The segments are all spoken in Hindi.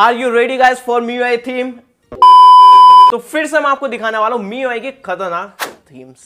are you ready guys for me I theme तो फिर से मैं आपको दिखाने वाला हूँ मी आई की खतरनाक थीम्स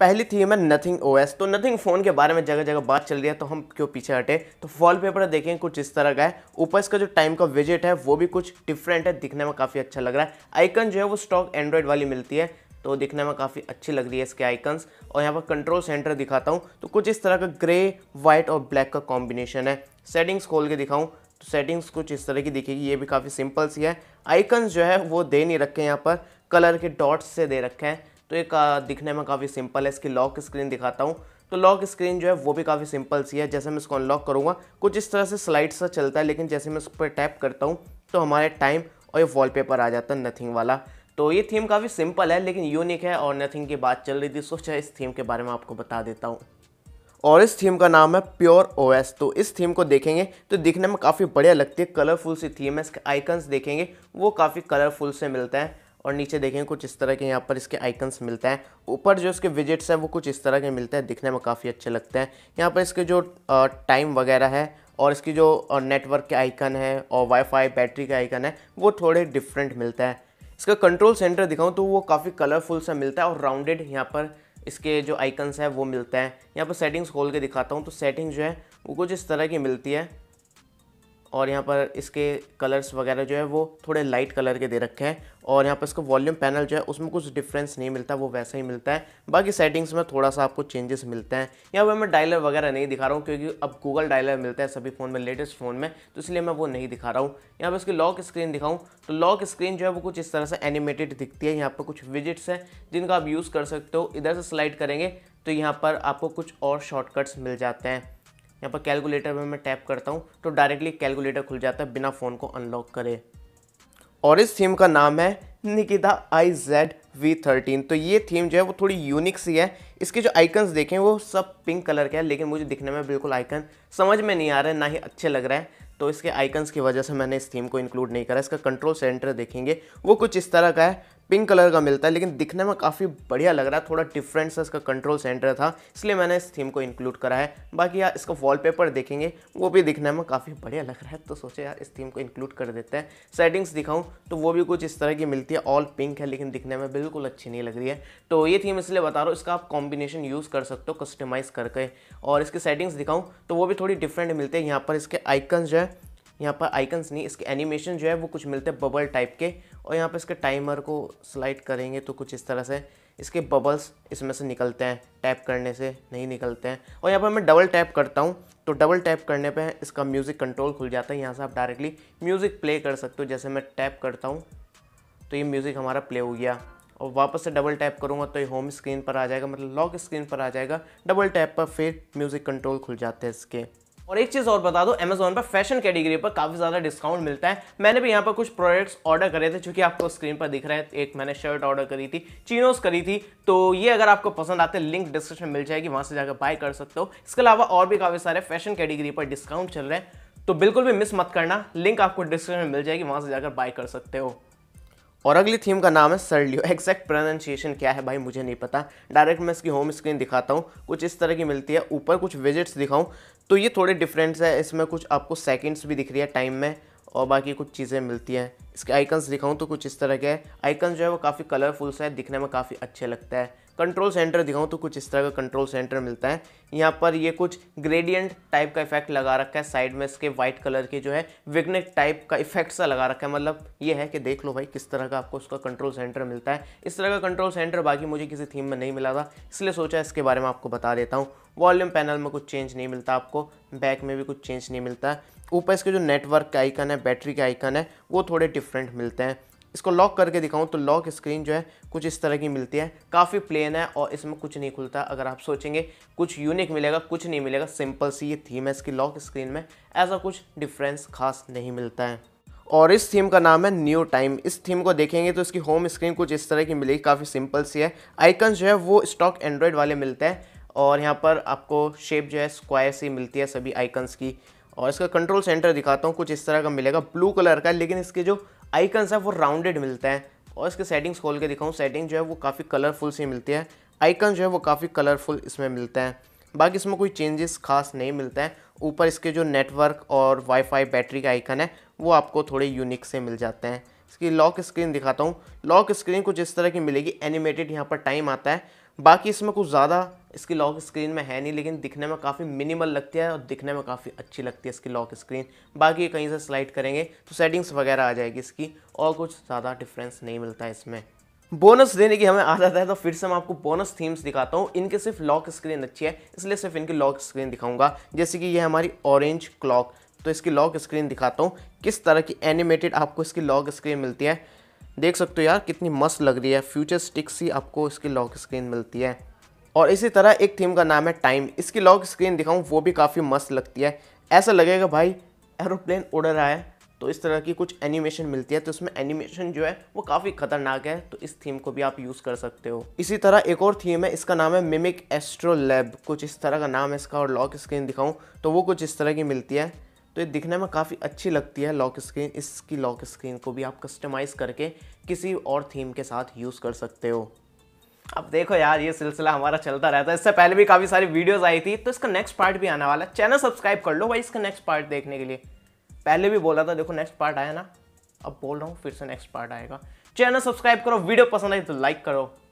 पहली थीम है नथिंग ओएस तो नथिंग फ़ोन के बारे में जगह जगह बात चल रही है तो हम क्यों पीछे हटे तो वॉलपेपर देखें कुछ इस तरह का है ऊपर इसका जो टाइम का विजिट है वो भी कुछ डिफरेंट है दिखने में काफ़ी अच्छा लग रहा है आइकन जो है वो स्टॉक एंड्रॉयड वाली मिलती है तो दिखने में काफ़ी अच्छी लग रही है इसके आइकन्स और यहाँ पर कंट्रोल सेंटर दिखाता हूँ तो कुछ इस तरह का ग्रे वाइट और ब्लैक का कॉम्बिनेशन है सेटिंग्स खोल के दिखाऊँ सेटिंग्स कुछ इस तरह की दिखेगी ये भी काफ़ी सिंपल सी है आइकन्स जो है वो दे नहीं रखे हैं यहाँ पर कलर के डॉट्स से दे रखे हैं तो एक दिखने में काफ़ी सिंपल है इसकी लॉक स्क्रीन दिखाता हूँ तो लॉक स्क्रीन जो है वो भी काफ़ी सिंपल सी है जैसे मैं इसको अनलॉक करूँगा कुछ इस तरह से स्लाइड सा चलता है लेकिन जैसे मैं उस पर टैप करता हूँ तो हमारे टाइम और ये वॉलपेपर आ जाता है नथिंग वाला तो ये थीम काफ़ी सिंपल है लेकिन यूनिक है और नथिंग की बात चल रही थी सोचा इस थीम के बारे में आपको बता देता हूँ और इस थीम का नाम है प्योर ओएस तो इस थीम को देखेंगे तो दिखने में काफ़ी बढ़िया लगती है कलरफुल सी थीम है इसके आइकन्स देखेंगे वो काफ़ी कलरफुल से मिलते हैं और नीचे देखेंगे कुछ इस तरह के यहाँ पर इसके आइकन्स मिलते हैं ऊपर जो इसके विजिट्स हैं वो कुछ इस तरह के मिलते हैं दिखने में काफ़ी अच्छे लगते हैं यहाँ पर इसके जो टाइम वगैरह है और इसकी जो नेटवर्क के आइकन है और वाईफाई बैटरी का आइकन है वो थोड़े डिफरेंट मिलता है इसका कंट्रोल सेंटर दिखाऊँ तो वो काफ़ी कलरफुल सा मिलता है और राउंडेड यहाँ पर इसके जो आइकन्स हैं वो मिलते हैं यहाँ पर सेटिंग्स खोल के दिखाता हूँ तो सेटिंग जो है वो कुछ इस तरह की मिलती है और यहाँ पर इसके कलर्स वगैरह जो है वो थोड़े लाइट कलर के दे रखे हैं और यहाँ पर इसका वॉल्यूम पैनल जो है उसमें कुछ डिफरेंस नहीं मिलता वो वैसा ही मिलता है बाकी सेटिंग्स में थोड़ा सा आपको चेंजेस मिलते हैं यहाँ पर मैं डायलर वगैरह नहीं दिखा रहा हूँ क्योंकि अब गूगल डायलर मिलता है सभी फ़ोन में लेटेस्ट फ़ोन में तो इसलिए मैं वो नहीं दिखा रहा हूँ यहाँ पर इसकी लॉक स्क्रीन दिखाऊँ तो लॉक स्क्रीन जो है वो कुछ इस तरह से एनिमेटेड दिखती है यहाँ पर कुछ विजिट्स हैं जिनका आप यूज़ कर सकते हो इधर से स्लाइड करेंगे तो यहाँ पर आपको कुछ और शॉर्टकट्स मिल जाते हैं यहाँ पर कैलकुलेटर में मैं टैप करता हूँ तो डायरेक्टली कैलकुलेटर खुल जाता है बिना फ़ोन को अनलॉक करे और इस थीम का नाम है Nikita I Z V thirteen तो ये थीम जो है वो थोड़ी यूनिक सी है इसके जो आइकन्स देखें वो सब पिंक कलर के हैं लेकिन मुझे दिखने में बिल्कुल आइकन समझ में नहीं आ रहा है ना ही अच्छे लग रहा है तो इसके आइकन्स की वजह से मैंने इस थीम को इंक्लूड नहीं करा इसका कंट्रोल सेंटर देखेंगे वो कुछ इस तरह का है पिंक कलर का मिलता है लेकिन दिखने में काफ़ी बढ़िया लग रहा है थोड़ा डिफरेंट सा इसका कंट्रोल सेंटर था इसलिए मैंने इस थीम को इंक्लूड करा है बाकी यार इसका वॉलपेपर देखेंगे वो भी दिखने में काफ़ी बढ़िया लग रहा है तो सोचे यार इस थीम को इंक्लूड कर देते हैं सेटिंग्स दिखाऊँ तो वो भी कुछ इस तरह की मिलती है ऑल पिंक है लेकिन दिखने में बिल्कुल अच्छी नहीं लग रही है तो ये थीम इसलिए बता रहा हूँ इसका आप कॉम्बिनेशन यूज़ कर सकते हो कस्टमाइज़ करके और इसकी सेटिंग्स दिखाऊँ तो वो भी थोड़ी डिफरेंट मिलती है यहाँ पर इसके आइकन जो है यहाँ पर आइकन्स नहीं इसके एनिमेशन जो है वो कुछ मिलते हैं बबल टाइप के और यहाँ पर इसके टाइमर को स्लाइड करेंगे तो कुछ इस तरह से इसके बबल्स इसमें से निकलते हैं टैप करने से नहीं निकलते हैं और यहाँ पर मैं डबल टैप करता हूँ तो डबल टैप करने पे इसका म्यूज़िक कंट्रोल खुल जाता है यहाँ से आप डायरेक्टली म्यूज़िक प्ले कर सकते हो जैसे मैं टैप करता हूँ तो ये म्यूज़िक हमारा प्ले हो गया और वापस से डबल टैप करूँगा तो ये होम स्क्रीन पर आ जाएगा मतलब लॉक स्क्रीन पर आ जाएगा डबल टैप पर फिर म्यूज़िक कंट्रोल खुल जाते हैं इसके और एक चीज़ और बता दो अमेजोन पर फैशन कैटेगरी पर काफ़ी ज़्यादा डिस्काउंट मिलता है मैंने भी यहाँ पर कुछ प्रोडक्ट्स ऑर्डर करे थे जो कि आपको स्क्रीन पर दिख रहा है एक मैंने शर्ट ऑर्डर करी थी चीनोस करी थी तो ये अगर आपको पसंद आते हैं लिंक डिस्क्रिप्शन मिल जाएगी वहाँ से जाकर बाय कर सकते हो इसके अलावा और भी काफ़ी सारे फैशन कैटेगरी पर डिस्काउंट चल रहे हैं तो बिल्कुल भी मिस मत करना लिंक आपको डिस्क्रिप्शन में मिल जाएगी वहाँ से जाकर बाय कर सकते हो और अगली थीम का नाम है सरलियो एग्जैक्ट प्रोनाउंसिएशन क्या है भाई मुझे नहीं पता डायरेक्ट मैं इसकी होम स्क्रीन दिखाता हूँ कुछ इस तरह की मिलती है ऊपर कुछ विजिट्स दिखाऊँ तो ये थोड़े डिफरेंस है इसमें कुछ आपको सेकेंड्स भी दिख रही है टाइम में और बाकी कुछ चीज़ें मिलती हैं इसके आइकन्स दिखाऊँ तो कुछ इस तरह के आइकन आइकन्स जो है वो काफ़ी कलरफुल सा है दिखने में काफ़ी अच्छे लगता है कंट्रोल सेंटर दिखाऊँ तो कुछ इस तरह का कंट्रोल सेंटर मिलता है यहाँ पर ये कुछ ग्रेडियंट टाइप का इफेक्ट लगा रखा है साइड में इसके वाइट कलर के जो है विग्नेट टाइप का इफेक्ट सा लगा रखा है मतलब ये है कि देख लो भाई किस तरह का आपको उसका कंट्रोल सेंटर मिलता है इस तरह का कंट्रोल सेंटर बाकी मुझे किसी थीम में नहीं मिला था इसलिए सोचा इसके बारे में आपको बता देता हूँ वॉल्यूम पैनल में कुछ चेंज नहीं मिलता आपको बैक में भी कुछ चेंज नहीं मिलता है ऊपर इसके जो नेटवर्क का आइकन है बैटरी का आइकन है वो थोड़े डिफरेंट मिलते हैं इसको लॉक करके दिखाऊं तो लॉक स्क्रीन जो है कुछ इस तरह की मिलती है काफ़ी प्लेन है और इसमें कुछ नहीं खुलता अगर आप सोचेंगे कुछ यूनिक मिलेगा कुछ नहीं मिलेगा सिंपल सी ये थीम है इसकी लॉक स्क्रीन में ऐसा कुछ डिफरेंस खास नहीं मिलता है और इस थीम का नाम है न्यू टाइम इस थीम को देखेंगे तो इसकी होम स्क्रीन कुछ इस तरह की मिलेगी काफ़ी सिंपल सी है आइकन जो है वो स्टॉक एंड्रॉयड वाले मिलते हैं और यहाँ पर आपको शेप जो है स्क्वायर सी मिलती है सभी आइकन्स की और इसका कंट्रोल सेंटर दिखाता हूँ कुछ इस तरह का मिलेगा ब्लू कलर का लेकिन इसके जो आइकन्स है वो राउंडेड मिलता है और इसके सेटिंग्स खोल के दिखाऊँ सेटिंग जो है वो काफ़ी कलरफुल सी मिलती है आइकन जो है वो काफ़ी कलरफुल इसमें मिलता है बाकी इसमें कोई चेंजेस खास नहीं मिलते हैं ऊपर इसके जो नेटवर्क और वाईफाई बैटरी का आइकन है वो आपको थोड़े यूनिक से मिल जाते हैं इसकी लॉक स्क्रीन दिखाता हूँ लॉक स्क्रीन कुछ इस तरह की मिलेगी एनिमेटेड यहाँ पर टाइम आता है बाकी इसमें कुछ ज़्यादा इसकी लॉक स्क्रीन में है नहीं लेकिन दिखने में काफ़ी मिनिमल लगती है और दिखने में काफ़ी अच्छी लगती है इसकी लॉक स्क्रीन बाकी कहीं से स्लाइड करेंगे तो सेटिंग्स वगैरह आ जाएगी इसकी और कुछ ज़्यादा डिफरेंस नहीं मिलता है इसमें बोनस देने की हमें आदत है तो फिर से मैं आपको बोनस थीम्स दिखाता हूँ इनके सिर्फ लॉक स्क्रीन अच्छी है इसलिए सिर्फ इनकी लॉक स्क्रीन दिखाऊंगा जैसे कि ये हमारी ऑरेंज क्लॉक तो इसकी लॉक स्क्रीन दिखाता हूँ किस तरह की एनिमेटेड आपको इसकी लॉक स्क्रीन मिलती है देख सकते हो यार कितनी मस्त लग रही है फ्यूचर स्टिक्स सी आपको इसकी लॉक स्क्रीन मिलती है और इसी तरह एक थीम का नाम है टाइम इसकी लॉक स्क्रीन दिखाऊँ वो भी काफ़ी मस्त लगती है ऐसा लगेगा भाई एरोप्लेन उड़ रहा है तो इस तरह की कुछ एनिमेशन मिलती है तो इसमें एनिमेशन जो है वो काफ़ी खतरनाक है तो इस थीम को भी आप यूज़ कर सकते हो इसी तरह एक और थीम है इसका नाम है मिमिक एस्ट्रो लैब कुछ इस तरह का नाम है इसका और लॉक स्क्रीन दिखाऊँ तो वो कुछ इस तरह की मिलती है तो ये दिखने में काफ़ी अच्छी लगती है लॉक स्क्रीन इसकी लॉक स्क्रीन को भी आप कस्टमाइज़ करके किसी और थीम के साथ यूज़ कर सकते हो अब देखो यार ये सिलसिला हमारा चलता रहता है इससे पहले भी काफ़ी सारी वीडियोस आई थी तो इसका नेक्स्ट पार्ट भी आने वाला है चैनल सब्सक्राइब कर लो भाई इसका नेक्स्ट पार्ट देखने के लिए पहले भी बोला था देखो नेक्स्ट पार्ट आया ना अब बोल रहा हूँ फिर से नेक्स्ट पार्ट आएगा चैनल सब्सक्राइब करो वीडियो पसंद आई तो लाइक करो